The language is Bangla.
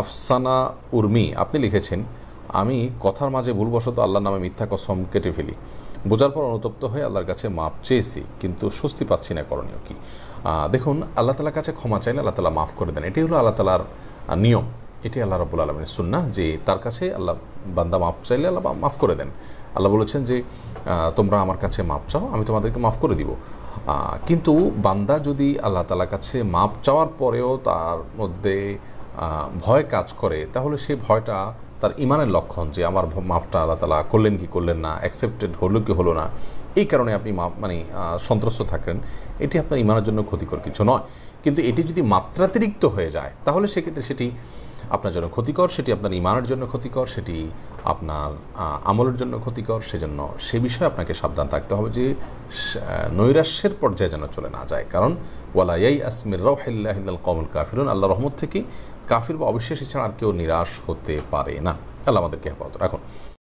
আফসানা উর্মি আপনি লিখেছেন আমি কথার মাঝে ভুলবশত আল্লাহর নামে মিথ্যা কসম কেটে ফেলি বোঝার পর অনুতপ্ত হয়ে আল্লাহর কাছে মাপ চেয়েছি কিন্তু স্বস্তি পাচ্ছি না করণীয় কি দেখুন আল্লাহ তালার কাছে ক্ষমা চাইলে আল্লাহ তালা মাফ করে দেন এটি হলো আল্লাহ তালার নিয়ম এটি আল্লাহ রব্বুল আলমিনের সুন্না যে তার কাছে আল্লাহ বান্দা মাফ চাইলে আল্লাহ মাফ করে দেন আল্লাহ বলেছেন যে তোমরা আমার কাছে মাপ চাও আমি তোমাদেরকে মাফ করে দিব কিন্তু বান্দা যদি আল্লাহ তালার কাছে মাপ চাওয়ার পরেও তার মধ্যে ভয় কাজ করে তাহলে সেই ভয়টা তার ইমানের লক্ষণ যে আমার মাপটা আল্লাহ তালা করলেন কি করলেন না অ্যাকসেপ্টেড হলো কি হলো না এই কারণে আপনি মানে সন্ত্রস্ত থাকেন এটি আপনার ইমানের জন্য ক্ষতিকর কিছু নয় কিন্তু এটি যদি মাত্রাতিরিক্ত হয়ে যায় তাহলে সেক্ষেত্রে সেটি আপনার জন্য ক্ষতিকর সেটি আপনার ইমানের জন্য ক্ষতিকর সেটি আপনার আমলের জন্য ক্ষতিকর সেজন্য সে বিষয়ে আপনাকে সাবধান থাকতে হবে যে নৈরাশ্যের পর্যায়ে যেন চলে না যায় কারণ ওয়ালাইয়াই আসমির রাহিল্লাহিল কমল কাফিরুন আল্লাহ রহমত থেকে কাফির বা অবিশ্বাসী ছাড়া আর কেউ নিরাশ হতে পারে না আল্লাহ আমাদেরকে হেফাজত রাখুন